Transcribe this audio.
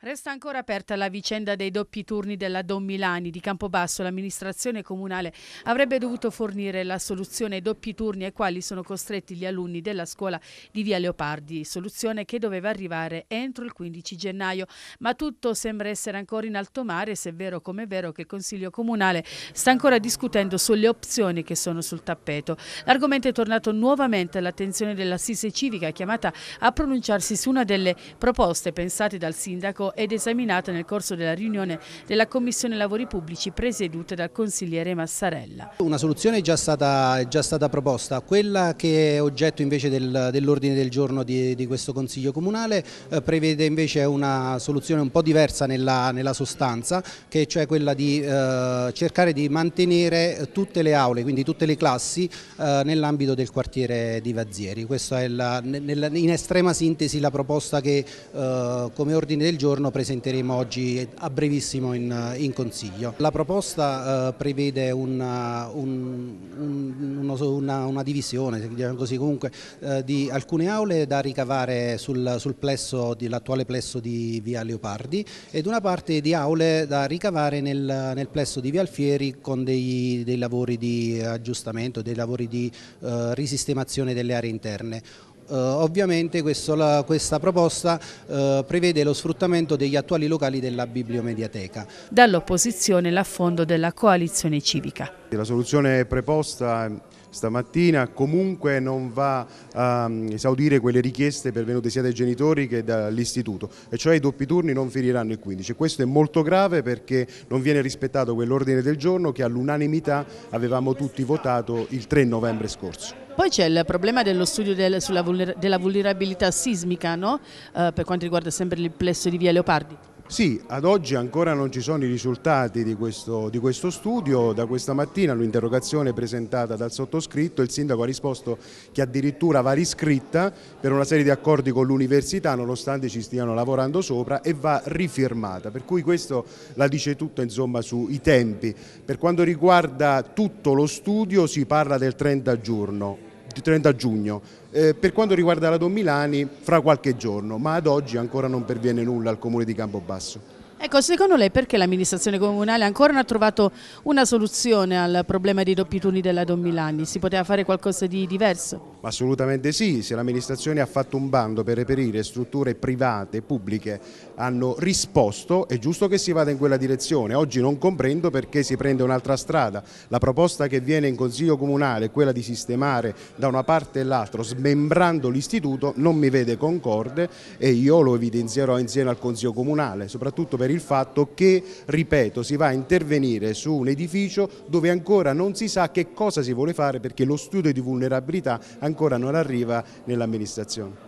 Resta ancora aperta la vicenda dei doppi turni della Don Milani di Campobasso. L'amministrazione comunale avrebbe dovuto fornire la soluzione ai doppi turni ai quali sono costretti gli alunni della scuola di Via Leopardi, soluzione che doveva arrivare entro il 15 gennaio. Ma tutto sembra essere ancora in alto mare, se è vero come è vero che il Consiglio Comunale sta ancora discutendo sulle opzioni che sono sul tappeto. L'argomento è tornato nuovamente all'attenzione dell'assise civica chiamata a pronunciarsi su una delle proposte pensate dal sindaco ed esaminata nel corso della riunione della Commissione Lavori Pubblici presieduta dal consigliere Massarella. Una soluzione è già stata, è già stata proposta, quella che è oggetto invece del, dell'ordine del giorno di, di, questo Consiglio Comunale eh, prevede invece una soluzione un po' diversa nella, nella sostanza, che è cioè quella di eh, cercare di mantenere tutte le aule, quindi tutte le classi eh, nell'ambito del quartiere di Vazzieri. Questa è la, nella, in estrema sintesi la proposta che eh, come ordine del giorno giorno presenteremo oggi a brevissimo in, in Consiglio. La proposta eh, prevede una, eh, un, un, una, una divisione diciamo così comunque, eh, di alcune aule da ricavare sul, sul plesso l'attuale plesso di Via Leopardi ed una parte di aule da ricavare nel, nel plesso di Via Alfieri con dei, dei lavori di aggiustamento, dei lavori di eh, risistemazione delle aree interne. Uh, ovviamente questo, la, questa proposta uh, prevede lo sfruttamento degli attuali locali della bibliomediateca. Dall'opposizione l'affondo della coalizione civica. La soluzione preposta stamattina, comunque non va a mm, esaudire quelle richieste pervenute sia dai genitori che dall'istituto, e cioè i doppi turni non finiranno il 15. Questo è molto grave perché non viene rispettato quell'ordine del giorno che all'unanimità avevamo tutti votato il 3 novembre scorso. Poi c'è il problema dello studio del, sulla, della vulnerabilità sismica no? eh, per quanto riguarda sempre il plesso di via Leopardi. Sì, ad oggi ancora non ci sono i risultati di questo, di questo studio, da questa mattina all'interrogazione presentata dal sottoscritto il sindaco ha risposto che addirittura va riscritta per una serie di accordi con l'università nonostante ci stiano lavorando sopra e va rifirmata, per cui questo la dice tutto insomma, sui tempi. Per quanto riguarda tutto lo studio si parla del 30 giorno, 30 giugno. Eh, per quanto riguarda la Don Milani, fra qualche giorno, ma ad oggi ancora non perviene nulla al Comune di Campobasso. Ecco, secondo lei perché l'amministrazione comunale ancora non ha trovato una soluzione al problema dei doppi turni della Don Milani? Si poteva fare qualcosa di diverso? Assolutamente sì, se l'amministrazione ha fatto un bando per reperire strutture private, pubbliche, hanno risposto, è giusto che si vada in quella direzione. Oggi non comprendo perché si prende un'altra strada. La proposta che viene in Consiglio Comunale quella di sistemare da una parte e l'altra, smembrando l'istituto, non mi vede concorde e io lo evidenzierò insieme al Consiglio Comunale, soprattutto per per il fatto che, ripeto, si va a intervenire su un edificio dove ancora non si sa che cosa si vuole fare perché lo studio di vulnerabilità ancora non arriva nell'amministrazione.